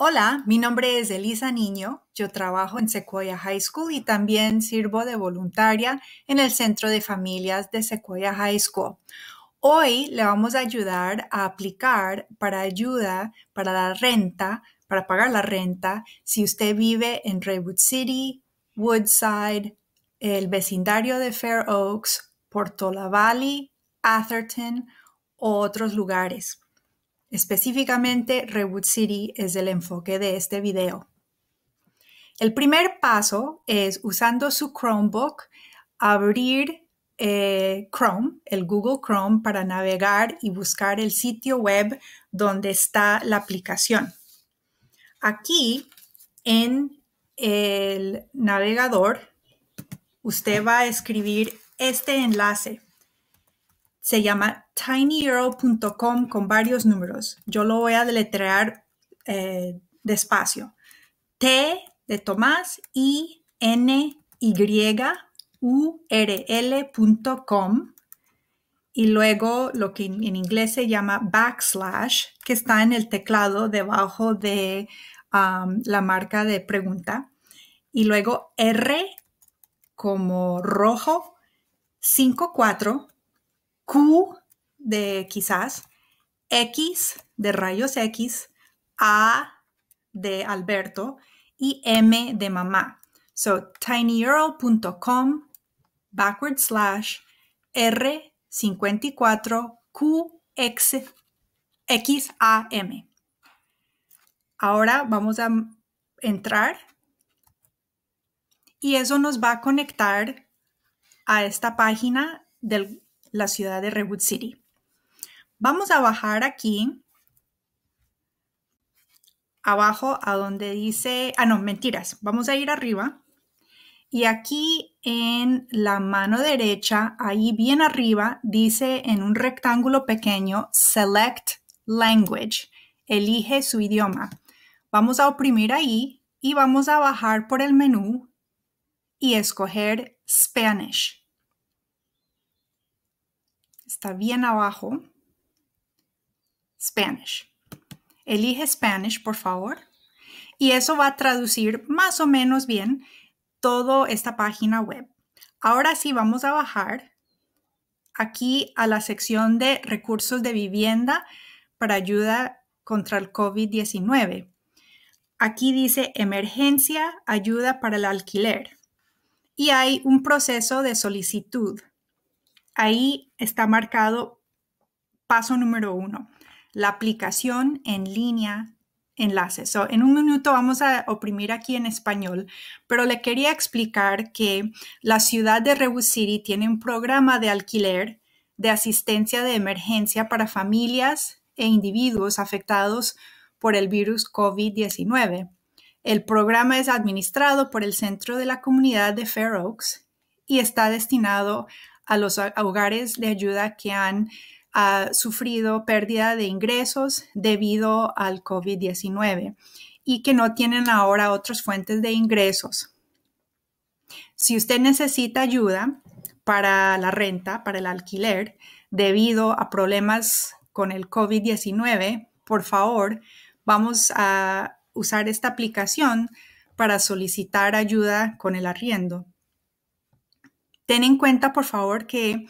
Hola, mi nombre es Elisa Niño, yo trabajo en Sequoia High School y también sirvo de voluntaria en el Centro de Familias de Sequoia High School. Hoy le vamos a ayudar a aplicar para ayuda para la renta, para pagar la renta, si usted vive en Redwood City, Woodside, el vecindario de Fair Oaks, Portola Valley, Atherton o otros lugares. Específicamente, Reboot City es el enfoque de este video. El primer paso es usando su Chromebook, abrir eh, Chrome, el Google Chrome, para navegar y buscar el sitio web donde está la aplicación. Aquí en el navegador, usted va a escribir este enlace se llama tinyurl.com con varios números. Yo lo voy a deletrear eh, despacio. T de Tomás I N Y U R L.com y luego lo que en inglés se llama backslash, que está en el teclado debajo de um, la marca de pregunta. Y luego R como rojo 54 Q de quizás, X de rayos X, A de Alberto y M de mamá. So tinyurl.com backward slash R54QXAM. Ahora vamos a entrar y eso nos va a conectar a esta página del la ciudad de Rewood City. Vamos a bajar aquí, abajo a donde dice, ah, no, mentiras, vamos a ir arriba. Y aquí en la mano derecha, ahí bien arriba, dice en un rectángulo pequeño, Select Language, elige su idioma. Vamos a oprimir ahí y vamos a bajar por el menú y escoger Spanish está bien abajo, Spanish. Elige Spanish, por favor. Y eso va a traducir más o menos bien toda esta página web. Ahora sí vamos a bajar aquí a la sección de recursos de vivienda para ayuda contra el COVID-19. Aquí dice emergencia, ayuda para el alquiler. Y hay un proceso de solicitud ahí está marcado paso número uno, la aplicación en línea enlaces. en un minuto vamos a oprimir aquí en español, pero le quería explicar que la ciudad de Rebus City tiene un programa de alquiler de asistencia de emergencia para familias e individuos afectados por el virus COVID-19. El programa es administrado por el Centro de la Comunidad de Fair Oaks y está destinado a los hogares de ayuda que han ah, sufrido pérdida de ingresos debido al COVID-19 y que no tienen ahora otras fuentes de ingresos. Si usted necesita ayuda para la renta, para el alquiler, debido a problemas con el COVID-19, por favor, vamos a usar esta aplicación para solicitar ayuda con el arriendo. Ten en cuenta, por favor, que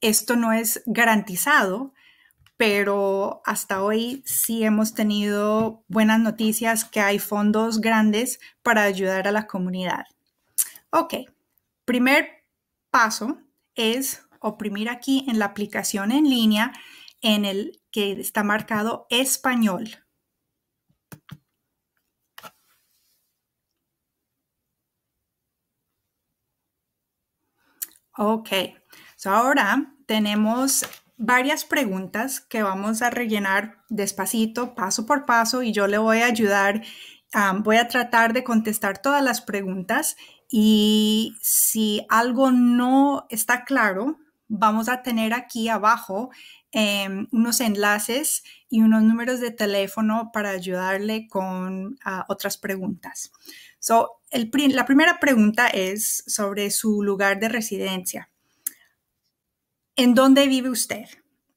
esto no es garantizado, pero hasta hoy sí hemos tenido buenas noticias que hay fondos grandes para ayudar a la comunidad. Ok, primer paso es oprimir aquí en la aplicación en línea en el que está marcado español. Ok, ahora tenemos varias preguntas que vamos a rellenar despacito, paso por paso, y yo le voy a ayudar. voy a tratar de contestar todas las preguntas y si algo no está claro, vamos a tener aquí abajo em, unos enlaces y unos números de teléfono para ayudarle con ah, otras preguntas. So, la primera pregunta es sobre su lugar de residencia. ¿En dónde vive usted?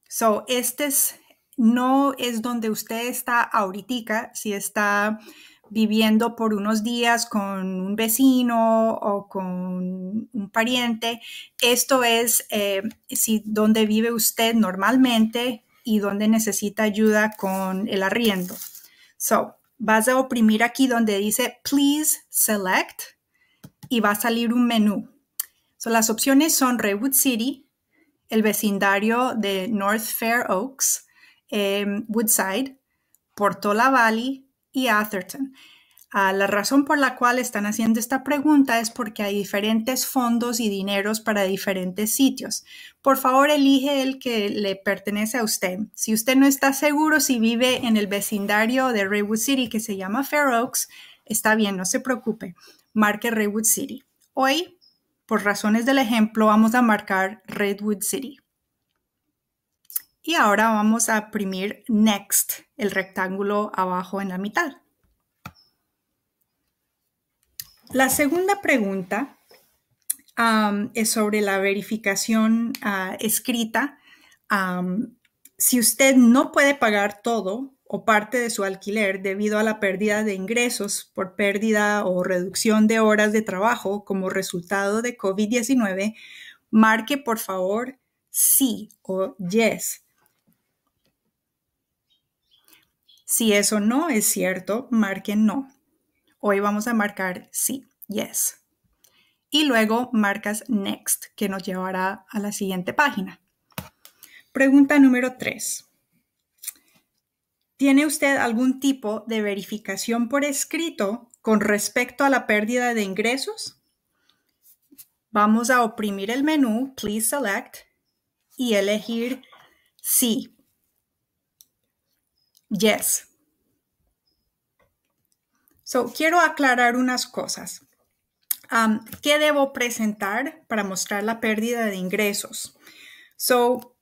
So, este es, no es donde usted está ahorita, si está viviendo por unos días con un vecino o con un pariente. Esto es eh, si, donde vive usted normalmente y donde necesita ayuda con el arriendo. So, vas a oprimir aquí donde dice Please Select y va a salir un menú. las opciones son Redwood City, el vecindario de North Fair Oaks, em, Woodside, Portola Valley y Atherton. Ah, la razón por la cual están haciendo esta pregunta es porque hay diferentes fondos y dineros para diferentes sitios. Por favor, elige el que le pertenece a usted. Si usted no está seguro si vive en el vecindario de Redwood City que se llama Fair Oaks, está bien, no se preocupe. Marque Redwood City. Hoy, por razones del ejemplo, vamos a marcar Redwood City. Y ahora vamos a imprimir Next, el rectángulo abajo en la mitad. La segunda pregunta es sobre la verificación ah, escrita. si usted no puede pagar todo o parte de su alquiler debido a la pérdida de ingresos por pérdida o reducción de horas de trabajo como resultado de COVID-19, marque por favor sí o yes. Si eso no es cierto, marque no. Hoy vamos a marcar sí, yes. Y luego marcas next, que nos llevará a la siguiente página. Pregunta número 3. ¿Tiene usted algún tipo de verificación por escrito con respecto a la pérdida de ingresos? Vamos a oprimir el menú Please Select y elegir Sí. Yes. So, quiero aclarar unas cosas. ¿Qué debo presentar para mostrar la pérdida de ingresos? So,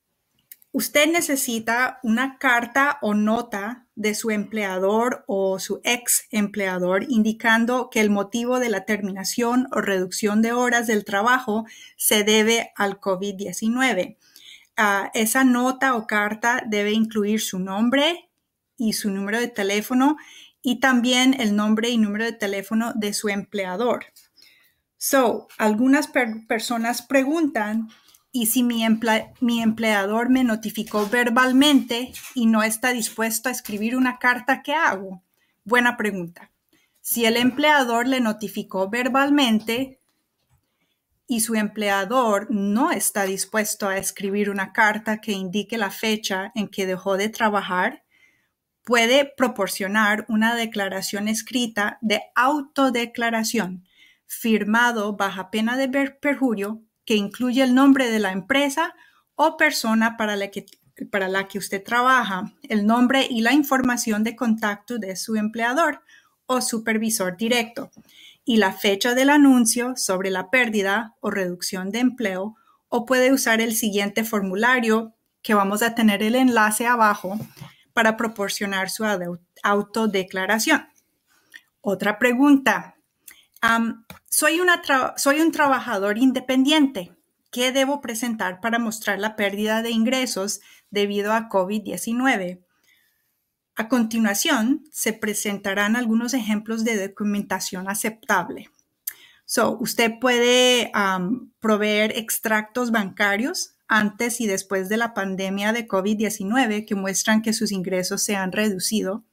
usted necesita una carta o nota de su empleador o su ex empleador indicando que el motivo de la terminación o reducción de horas del trabajo se debe al COVID-19. Ah, esa nota o carta debe incluir su nombre y su número de teléfono y también el nombre y número de teléfono de su empleador. So, algunas personas preguntan, ¿y si mi, mi empleador me notificó verbalmente y no está dispuesto a escribir una carta, qué hago? Buena pregunta. Si el empleador le notificó verbalmente, y su empleador no está dispuesto a escribir una carta que indique la fecha en que dejó de trabajar, puede proporcionar una declaración escrita de autodeclaración firmado bajo pena de perjurio que incluye el nombre de la empresa o persona para la que, para la que usted trabaja, el nombre y la información de contacto de su empleador o supervisor directo y la fecha del anuncio sobre la pérdida o reducción de empleo o puede usar el siguiente formulario que vamos a tener el enlace abajo para proporcionar su autodeclaración. Otra pregunta. soy, un trabajador independiente. ¿Qué debo presentar para mostrar la pérdida de ingresos debido a COVID-19? A continuación, se presentarán algunos ejemplos de documentación aceptable. So, usted puede proveer extractos bancarios antes y después de la pandemia de COVID-19 que muestran que sus ingresos se han reducido.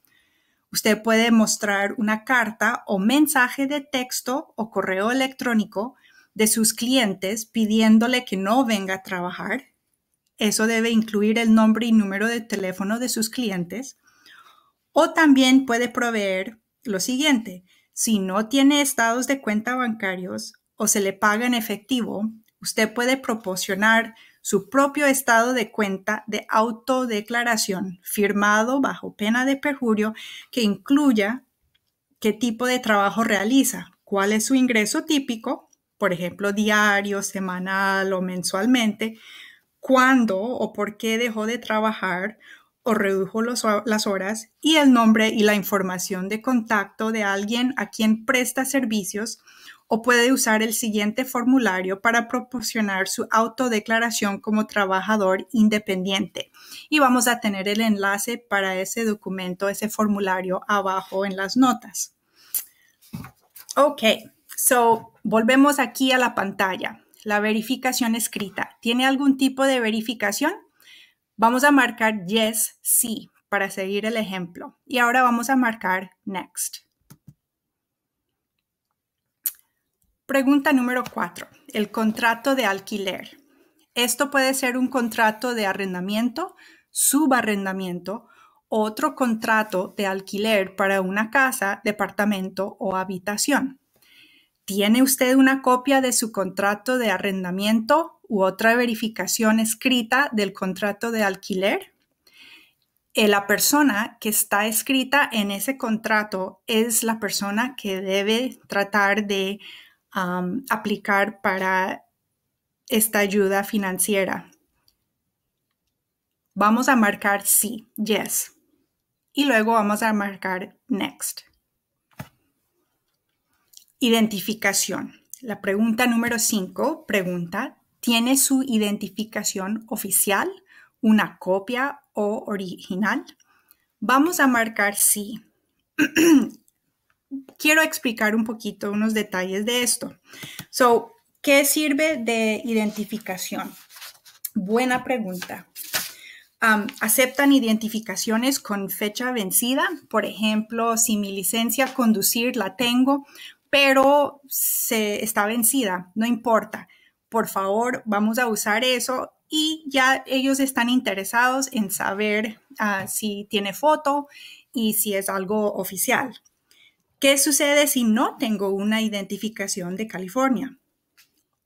Usted puede mostrar una carta o mensaje de texto o correo electrónico de sus clientes pidiéndole que no venga a trabajar. Eso debe incluir el nombre y número de teléfono de sus clientes. O también puede proveer lo siguiente, si no tiene estados de cuenta bancarios o se le paga en efectivo, usted puede proporcionar su propio estado de cuenta de autodeclaración firmado bajo pena de perjurio que incluya qué tipo de trabajo realiza, cuál es su ingreso típico, por ejemplo, diario, semanal o mensualmente, cuándo o por qué dejó de trabajar o redujo las horas y el nombre y la información de contacto de alguien a quien presta servicios o puede usar el siguiente formulario para proporcionar su autodeclaración como trabajador independiente. Y vamos a tener el enlace para ese documento, ese formulario abajo en las notas. Ok, so volvemos aquí a la pantalla. La verificación escrita. ¿Tiene algún tipo de verificación? Vamos a marcar yes, sí, para seguir el ejemplo. Y ahora vamos a marcar next. Pregunta número 4. El contrato de alquiler. Esto puede ser un contrato de arrendamiento, subarrendamiento, otro contrato de alquiler para una casa, departamento o habitación. ¿Tiene usted una copia de su contrato de arrendamiento u otra verificación escrita del contrato de alquiler? Eh, la persona que está escrita en ese contrato es la persona que debe tratar de aplicar para esta ayuda financiera? Vamos a marcar sí, yes. Y luego vamos a marcar next. Identificación. La pregunta número 5 pregunta, ¿tiene su identificación oficial, una copia o original? Vamos a marcar sí. quiero explicar un poquito unos detalles de esto. So, ¿qué sirve de identificación? Buena pregunta. aceptan identificaciones con fecha vencida. Por ejemplo, si mi licencia conducir la tengo, pero se está vencida, no importa. Por favor, vamos a usar eso y ya ellos están interesados en saber ah, si tiene foto y si es algo oficial. ¿Qué sucede si no tengo una identificación de California?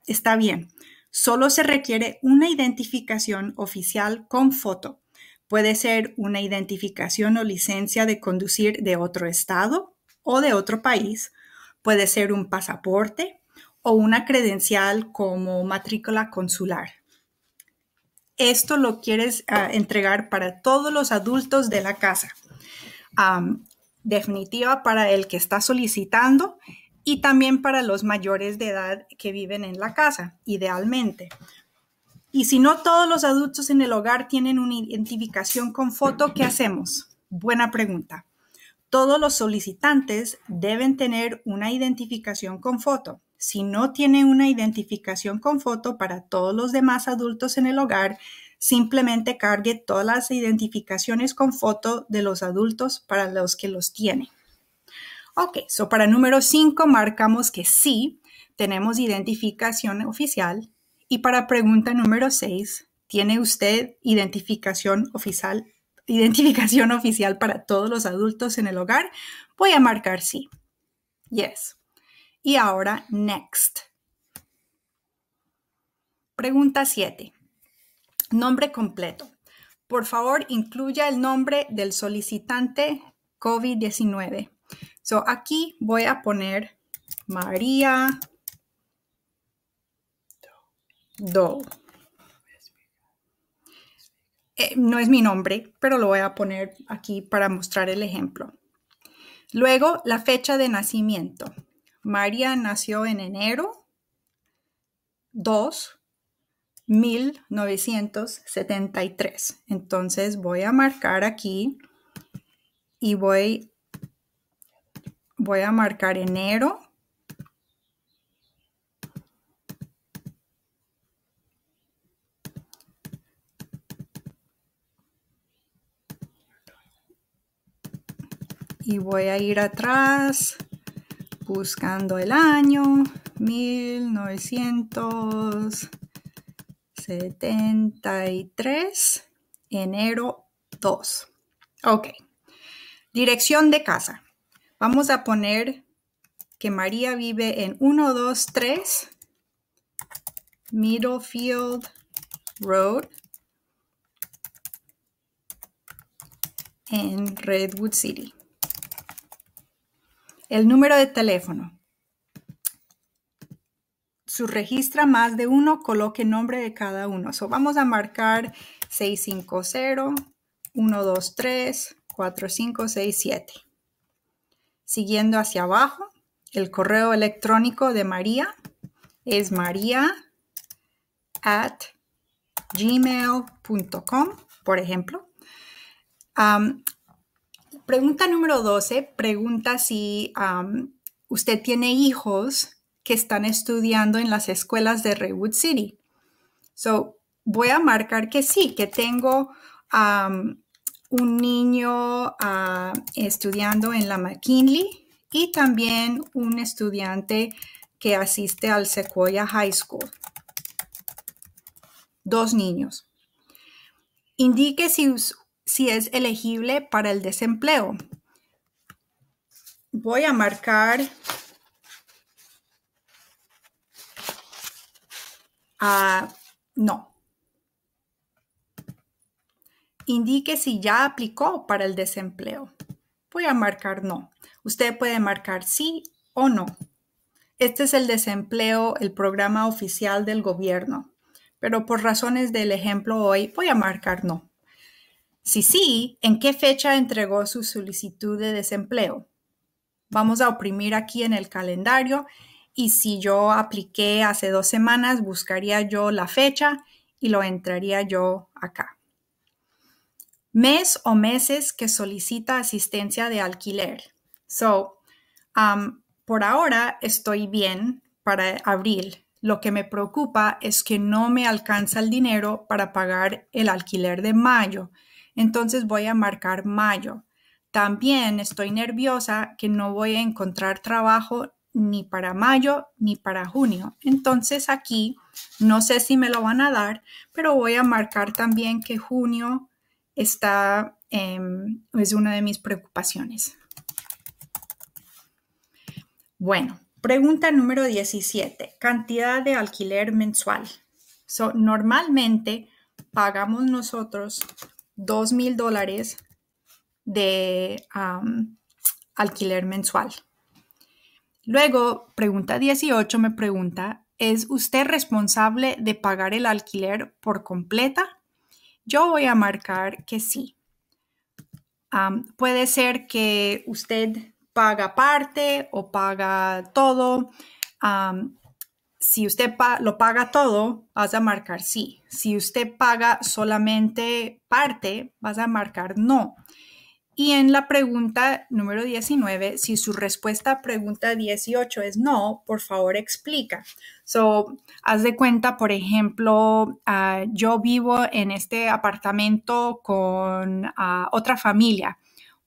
Está bien, solo se requiere una identificación oficial con foto. Puede ser una identificación o licencia de conducir de otro estado o de otro país. Puede ser un pasaporte o una credencial como matrícula consular. Esto lo quieres ah, entregar para todos los adultos de la casa definitiva para el que está solicitando y también para los mayores de edad que viven en la casa, idealmente. Y si no todos los adultos en el hogar tienen una identificación con foto, ¿qué hacemos? Buena pregunta. Todos los solicitantes deben tener una identificación con foto. Si no tiene una identificación con foto para todos los demás adultos en el hogar, simplemente cargue todas las identificaciones con foto de los adultos para los que los tiene. Ok, so para número 5 marcamos que sí, tenemos identificación oficial. Y para pregunta número 6, ¿tiene usted identificación oficial, identificación oficial para todos los adultos en el hogar? Voy a marcar sí. Yes. Y ahora, next. Pregunta 7. Nombre completo. Por favor, incluya el nombre del solicitante COVID-19. So, aquí voy a poner María Do. Eh, no es mi nombre, pero lo voy a poner aquí para mostrar el ejemplo. Luego, la fecha de nacimiento. María nació en enero 2 1973. Entonces voy a marcar aquí y voy, voy a marcar enero. Y voy a ir atrás buscando el año 1900. 73, enero 2. Ok. Dirección de casa. Vamos a poner que María vive en 123 Middlefield Road en Redwood City. El número de teléfono su registra más de uno, coloque nombre de cada uno. vamos a marcar 650, 123, 4567. Siguiendo hacia abajo, el correo electrónico de María es maría at gmail.com, por ejemplo. pregunta número 12 pregunta si usted tiene hijos que están estudiando en las escuelas de Redwood City. So, voy a marcar que sí, que tengo un niño ah, estudiando en la McKinley y también un estudiante que asiste al Sequoia High School. Dos niños. Indique si, si es elegible para el desempleo. Voy a marcar Ah, no. Indique si ya aplicó para el desempleo. Voy a marcar no. Usted puede marcar sí o no. Este es el desempleo, el programa oficial del gobierno. Pero por razones del ejemplo hoy, voy a marcar no. Si sí, ¿en qué fecha entregó su solicitud de desempleo? Vamos a oprimir aquí en el calendario y si yo apliqué hace dos semanas, buscaría yo la fecha y lo entraría yo acá. Mes o meses que solicita asistencia de alquiler. So, um, por ahora estoy bien para abril. Lo que me preocupa es que no me alcanza el dinero para pagar el alquiler de mayo. Entonces voy a marcar mayo. También estoy nerviosa que no voy a encontrar trabajo ni para mayo ni para junio. Entonces aquí no sé si me lo van a dar, pero voy a marcar también que junio está, em, es una de mis preocupaciones. Bueno, pregunta número 17, cantidad de alquiler mensual. normalmente pagamos nosotros dos mil dólares de alquiler mensual. Luego, pregunta 18 me pregunta, ¿es usted responsable de pagar el alquiler por completa? Yo voy a marcar que sí. puede ser que usted paga parte o paga todo. si usted lo paga todo, vas a marcar sí. Si usted paga solamente parte, vas a marcar no. Y en la pregunta número 19, si su respuesta a pregunta 18 es no, por favor explica. So, haz de cuenta, por ejemplo, ah, yo vivo en este apartamento con ah, otra familia,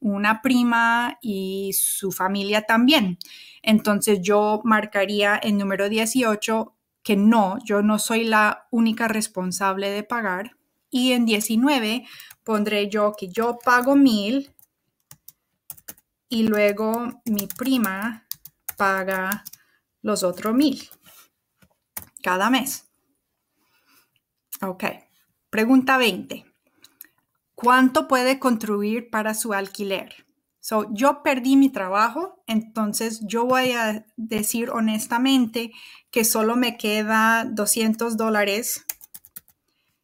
una prima y su familia también. Entonces yo marcaría en número 18 que no, yo no soy la única responsable de pagar. Y en 19 pondré yo que yo pago mil y luego mi prima paga los otros mil cada mes. Ok, pregunta 20. ¿Cuánto puede contribuir para su alquiler? So, yo perdí mi trabajo, entonces yo voy a decir honestamente que solo me queda 200 dólares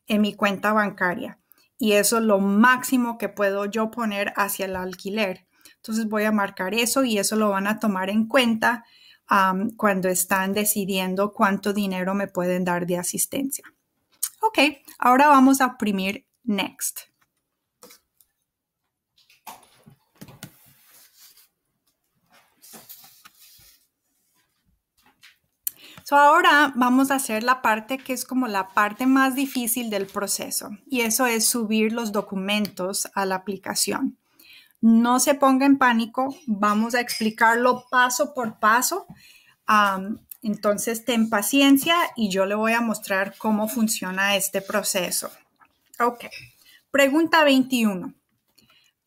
en mi cuenta bancaria. Y eso es lo máximo que puedo yo poner hacia el alquiler. Entonces voy a marcar eso y eso lo van a tomar en cuenta cuando están decidiendo cuánto dinero me pueden dar de asistencia. Ok, ahora vamos a oprimir Next. ahora vamos a hacer la parte que es como la parte más difícil del proceso y eso es subir los documentos a la aplicación. No se ponga en pánico, vamos a explicarlo paso por paso. entonces, ten paciencia y yo le voy a mostrar cómo funciona este proceso. Ok, pregunta 21.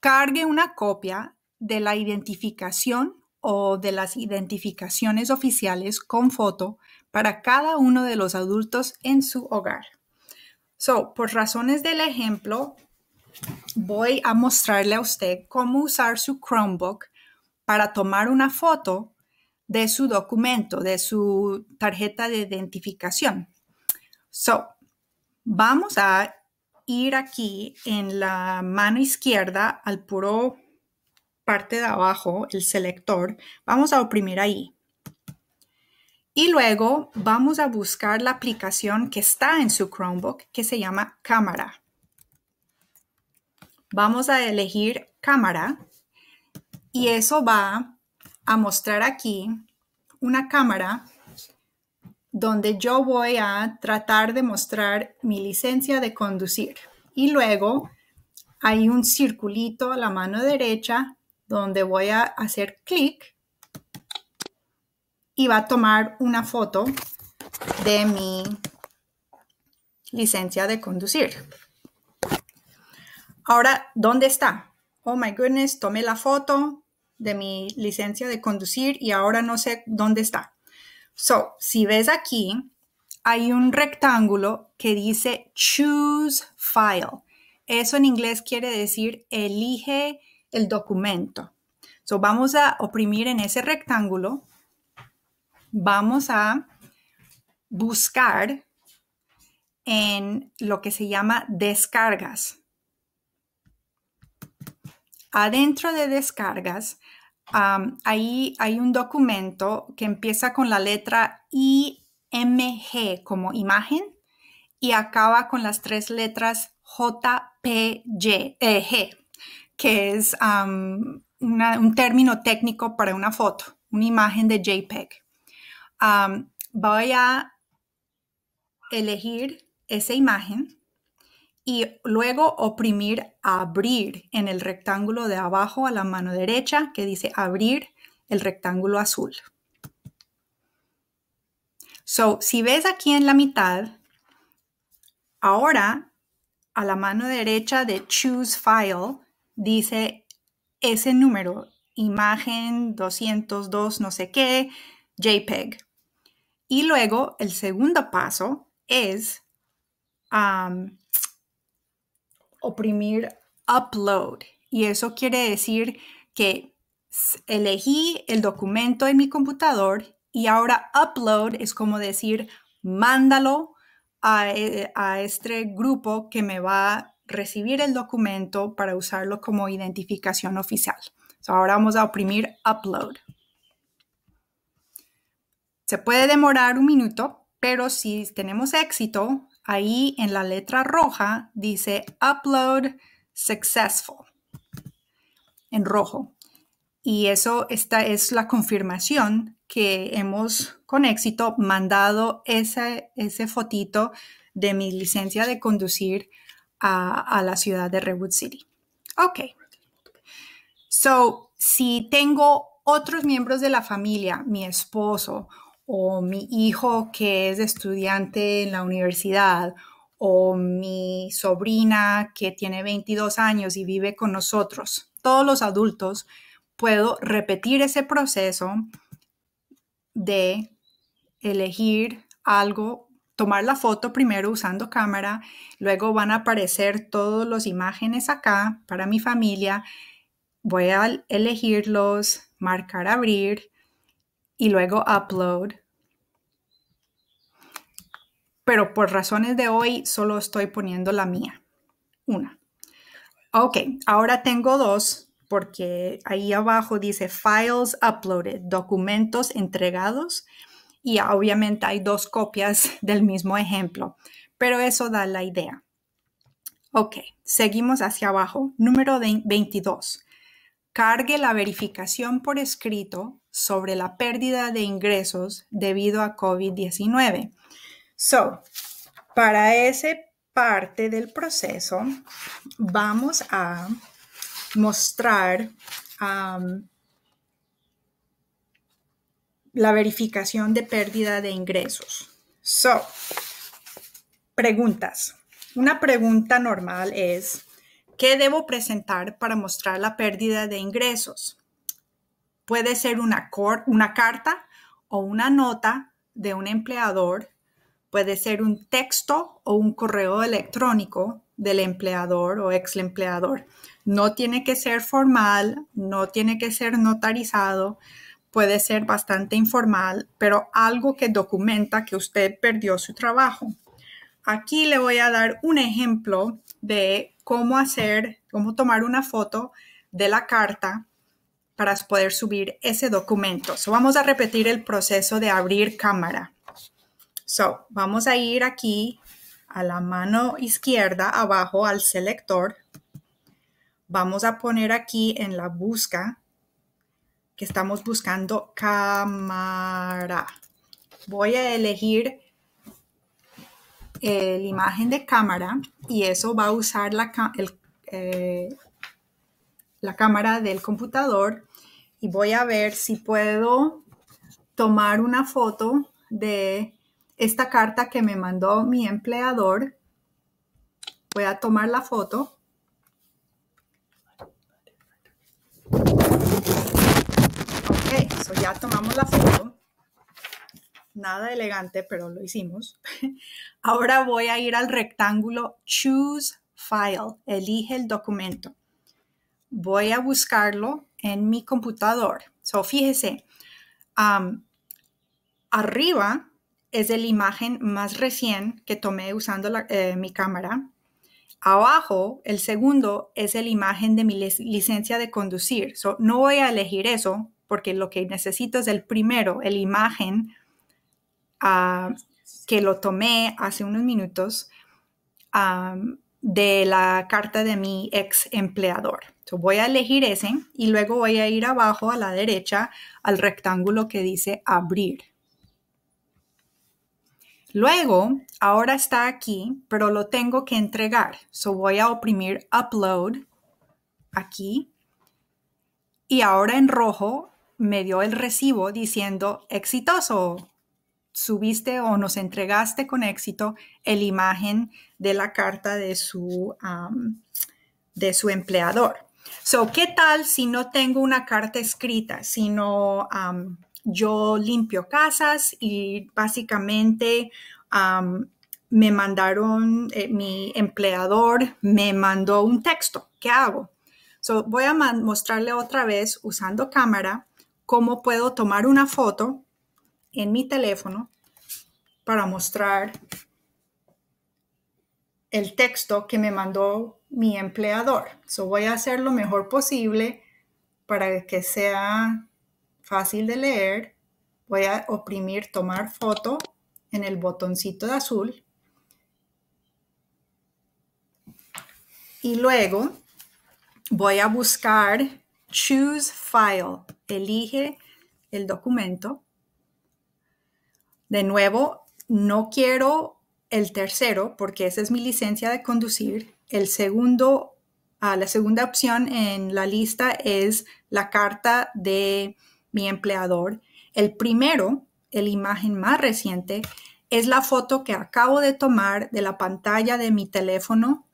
Cargue una copia de la identificación o de las identificaciones oficiales con foto para cada uno de los adultos en su hogar. So, por razones del ejemplo, voy a mostrarle a usted cómo usar su Chromebook para tomar una foto de su documento, de su tarjeta de identificación. So, vamos a ir aquí en la mano izquierda al puro parte de abajo, el selector, vamos a oprimir ahí. Y luego vamos a buscar la aplicación que está en su Chromebook que se llama Cámara. Vamos a elegir cámara y eso va a mostrar aquí una cámara donde yo voy a tratar de mostrar mi licencia de conducir. Y luego hay un circulito a la mano derecha donde voy a hacer clic y va a tomar una foto de mi licencia de conducir. Ahora, ¿dónde está? Oh my goodness, tomé la foto de mi licencia de conducir y ahora no sé dónde está. So, si ves aquí, hay un rectángulo que dice Choose File. Eso en inglés quiere decir elige el documento. So, vamos a oprimir en ese rectángulo. Vamos a buscar en lo que se llama descargas adentro de descargas, ahí hay un documento que empieza con la letra IMG como imagen y acaba con las tres letras JPG, eh, que es un término técnico para una foto, una imagen de JPEG. voy a elegir esa imagen y luego oprimir abrir en el rectángulo de abajo a la mano derecha que dice abrir el rectángulo azul. So, si ves aquí en la mitad, ahora a la mano derecha de Choose File dice ese número, imagen 202 no sé qué, JPEG. Y luego el segundo paso es um, oprimir upload y eso quiere decir que elegí el documento en mi computador y ahora upload es como decir mándalo eh, a, este grupo que me va a recibir el documento para usarlo como identificación oficial. So ahora vamos a oprimir upload. Se puede demorar un minuto, pero si tenemos éxito, ahí en la letra roja dice upload successful en rojo. Y eso esta es la confirmación que hemos con éxito mandado ese, ese fotito de mi licencia de conducir a, a la ciudad de Redwood City. Ok. So, si tengo otros miembros de la familia, mi esposo o mi hijo que es estudiante en la universidad, o mi sobrina que tiene 22 años y vive con nosotros, todos los adultos, puedo repetir ese proceso de elegir algo, tomar la foto primero usando cámara, luego van a aparecer todas las imágenes acá para mi familia, voy a elegirlos, marcar abrir, y luego upload. Pero por razones de hoy solo estoy poniendo la mía, una. Ok, ahora tengo dos porque ahí abajo dice files uploaded, documentos entregados y obviamente hay dos copias del mismo ejemplo, pero eso da la idea. Ok, seguimos hacia abajo. Número 22. Cargue la verificación por escrito sobre la pérdida de ingresos debido a COVID-19. So, para esa parte del proceso, vamos a mostrar um, la verificación de pérdida de ingresos. So, preguntas. Una pregunta normal es, ¿qué debo presentar para mostrar la pérdida de ingresos? Puede ser una, una carta o una nota de un empleador, puede ser un texto o un correo electrónico del empleador o ex empleador. No tiene que ser formal, no tiene que ser notarizado, puede ser bastante informal, pero algo que documenta que usted perdió su trabajo. Aquí le voy a dar un ejemplo de cómo hacer, cómo tomar una foto de la carta para poder subir ese documento. vamos a repetir el proceso de abrir cámara. So, vamos a ir aquí a la mano izquierda abajo al selector. Vamos a poner aquí en la busca que estamos buscando cámara. Voy a elegir eh, la imagen de cámara y eso va a usar la, eh, la cámara del computador y voy a ver si puedo tomar una foto de esta carta que me mandó mi empleador. Voy a tomar la foto. Ok, ya tomamos la foto. Nada elegante, pero lo hicimos. Ahora voy a ir al rectángulo Choose File, elige el documento. Voy a buscarlo en mi computador. So, fíjese, arriba es la imagen más recién que tomé usando eh, mi cámara. Abajo, el segundo es la imagen de mi licencia de conducir. no voy a elegir eso porque lo que necesito es el primero, el imagen ah, que lo tomé hace unos minutos de la carta de mi ex empleador. voy a elegir ese y luego voy a ir abajo a la derecha al rectángulo que dice abrir. Luego, ahora está aquí, pero lo tengo que entregar. So voy a oprimir upload aquí y ahora en rojo me dio el recibo diciendo exitoso subiste o nos entregaste con éxito el imagen de la carta de su, de su empleador. So, ¿qué tal si no tengo una carta escrita, Si yo limpio casas y básicamente me mandaron, eh, mi empleador me mandó un texto. ¿Qué hago? So, voy a mostrarle otra vez usando cámara cómo puedo tomar una foto en mi teléfono para mostrar el texto que me mandó mi empleador. So voy a hacer lo mejor posible para que sea fácil de leer. Voy a oprimir tomar foto en el botoncito de azul. Y luego voy a buscar Choose File. Elige el documento. De nuevo, no quiero el tercero porque esa es mi licencia de conducir. El segundo, ah, la segunda opción en la lista es la carta de mi empleador. El primero, la imagen más reciente, es la foto que acabo de tomar de la pantalla de mi teléfono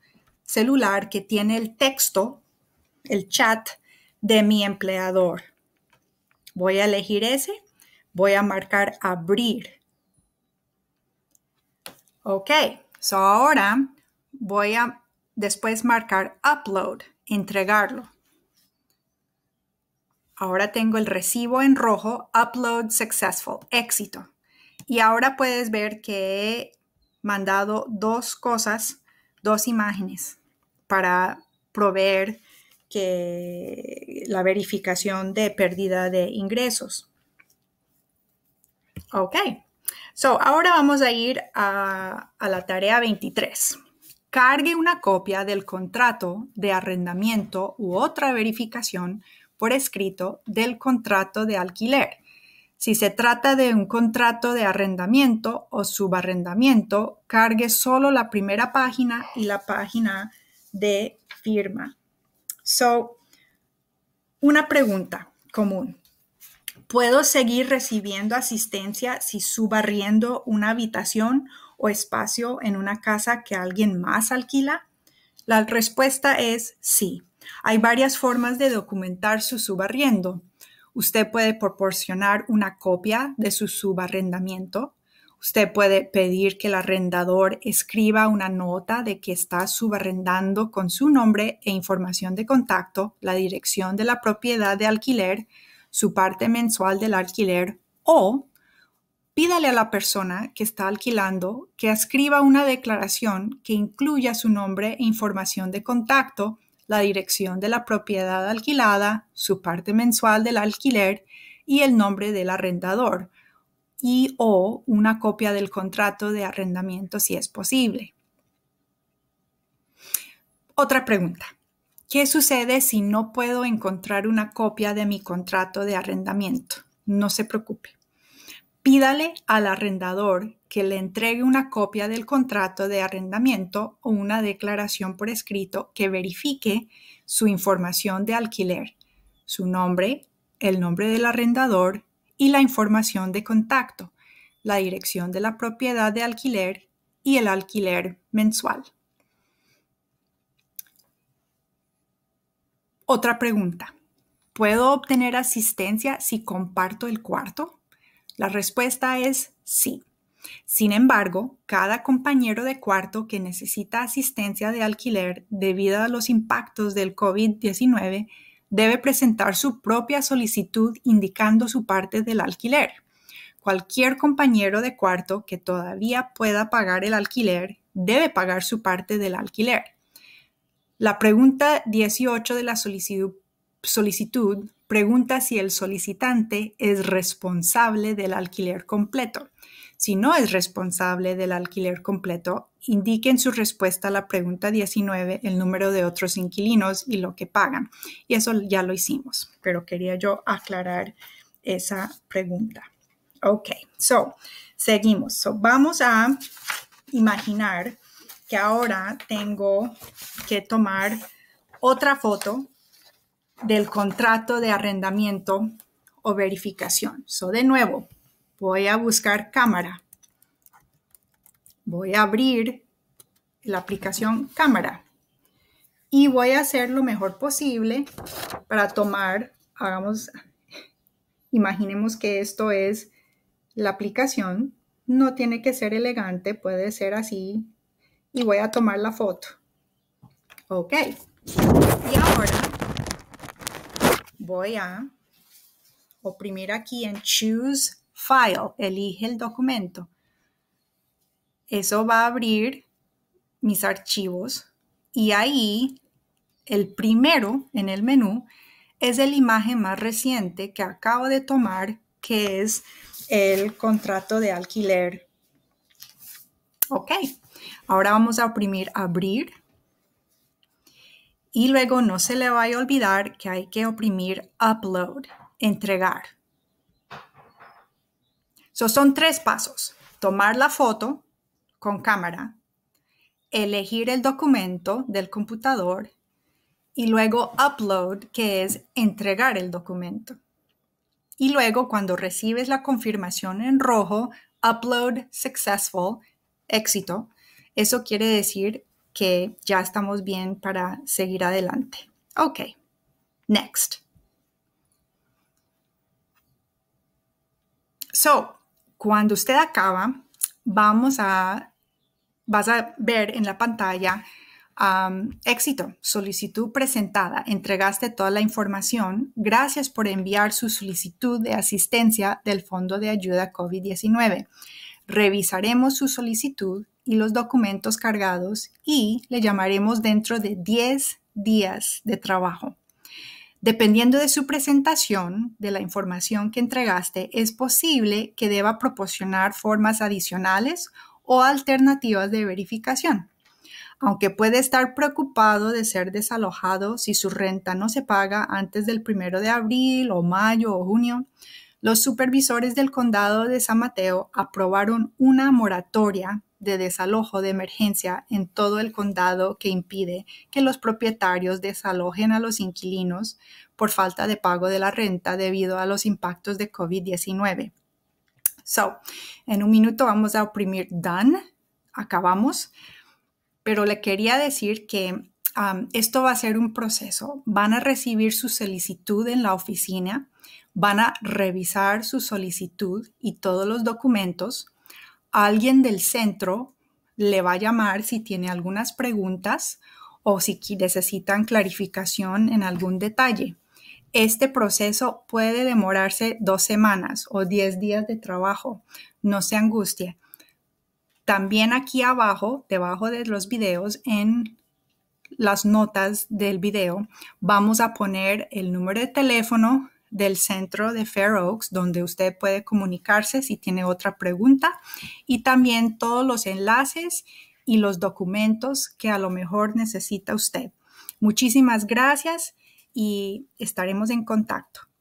celular que tiene el texto, el chat de mi empleador. Voy a elegir ese, voy a marcar abrir. Ok, so ahora voy a después marcar upload, entregarlo. Ahora tengo el recibo en rojo, upload successful, éxito. Y ahora puedes ver que he mandado dos cosas, dos imágenes para proveer que la verificación de pérdida de ingresos. Ok. So, ahora vamos a ir a, la tarea 23. Cargue una copia del contrato de arrendamiento u otra verificación por escrito del contrato de alquiler. Si se trata de un contrato de arrendamiento o subarrendamiento, cargue solo la primera página y la página de firma. So, una pregunta común. Puedo seguir recibiendo asistencia si subarriendo una habitación o espacio en una casa que alguien más alquila. La respuesta es sí. Hay varias formas de documentar su subarriendo. Usted puede proporcionar una copia de su subarrendamiento. Usted puede pedir que el arrendador escriba una nota de que está subarrendando con su nombre e información de contacto, la dirección de la propiedad de alquiler, su parte mensual del alquiler o pídale a la persona que está alquilando que escriba una declaración que incluya su nombre e información de contacto, la dirección de la propiedad alquilada, su parte mensual del alquiler y el nombre del arrendador y o una copia del contrato de arrendamiento si es posible. Otra pregunta. ¿Qué sucede si no puedo encontrar una copia de mi contrato de arrendamiento? No se preocupe. Pídale al arrendador que le entregue una copia del contrato de arrendamiento o una declaración por escrito que verifique su información de alquiler, su nombre, el nombre del arrendador y la información de contacto, la dirección de la propiedad de alquiler y el alquiler mensual. Otra pregunta. ¿Puedo obtener asistencia si comparto el cuarto? La respuesta es sí. Sin embargo, cada compañero de cuarto que necesita asistencia de alquiler debido a los impactos del COVID-19 debe presentar su propia solicitud indicando su parte del alquiler. Cualquier compañero de cuarto que todavía pueda pagar el alquiler debe pagar su parte del alquiler. La pregunta 18 de la solicitud, pregunta si el solicitante es responsable del alquiler completo. Si no es responsable del alquiler completo, indiquen en su respuesta a la pregunta 19 el número de otros inquilinos y lo que pagan. Y eso ya lo hicimos, pero quería yo aclarar esa pregunta. Ok, so, seguimos. So, vamos a imaginar que ahora tengo que tomar otra foto del contrato de arrendamiento o verificación. So, de nuevo, voy a buscar cámara. Voy a abrir la aplicación cámara y voy a hacer lo mejor posible para tomar, hagamos, imaginemos que esto es la aplicación, no tiene que ser elegante, puede ser así y voy a tomar la foto. Ok. Y ahora voy a oprimir aquí en Choose File, elige el documento. Eso va a abrir mis archivos y ahí el primero en el menú es la imagen más reciente que acabo de tomar, que es el contrato de alquiler. Ok. Ahora vamos a oprimir abrir. Y luego no se le vaya a olvidar que hay que oprimir upload, entregar. So, son tres pasos. Tomar la foto con cámara, elegir el documento del computador y luego upload, que es entregar el documento. Y luego cuando recibes la confirmación en rojo, upload successful, éxito, eso quiere decir que ya estamos bien para seguir adelante. Ok, next. So, cuando usted acaba, vamos a, vas a ver en la pantalla um, éxito, solicitud presentada, entregaste toda la información, gracias por enviar su solicitud de asistencia del Fondo de Ayuda COVID-19. Revisaremos su solicitud y los documentos cargados y le llamaremos dentro de 10 días de trabajo. Dependiendo de su presentación, de la información que entregaste, es posible que deba proporcionar formas adicionales o alternativas de verificación. Aunque puede estar preocupado de ser desalojado si su renta no se paga antes del primero de abril o mayo o junio, los supervisores del condado de San Mateo aprobaron una moratoria de desalojo de emergencia en todo el condado que impide que los propietarios desalojen a los inquilinos por falta de pago de la renta debido a los impactos de COVID-19. So, en un minuto vamos a oprimir done, acabamos, pero le quería decir que um, esto va a ser un proceso. Van a recibir su solicitud en la oficina van a revisar su solicitud y todos los documentos. Alguien del centro le va a llamar si tiene algunas preguntas o si necesitan clarificación en algún detalle. Este proceso puede demorarse dos semanas o diez días de trabajo. No se angustie. También aquí abajo, debajo de los videos, en las notas del video, vamos a poner el número de teléfono del centro de Fair Oaks, donde usted puede comunicarse si tiene otra pregunta y también todos los enlaces y los documentos que a lo mejor necesita usted. Muchísimas gracias y estaremos en contacto.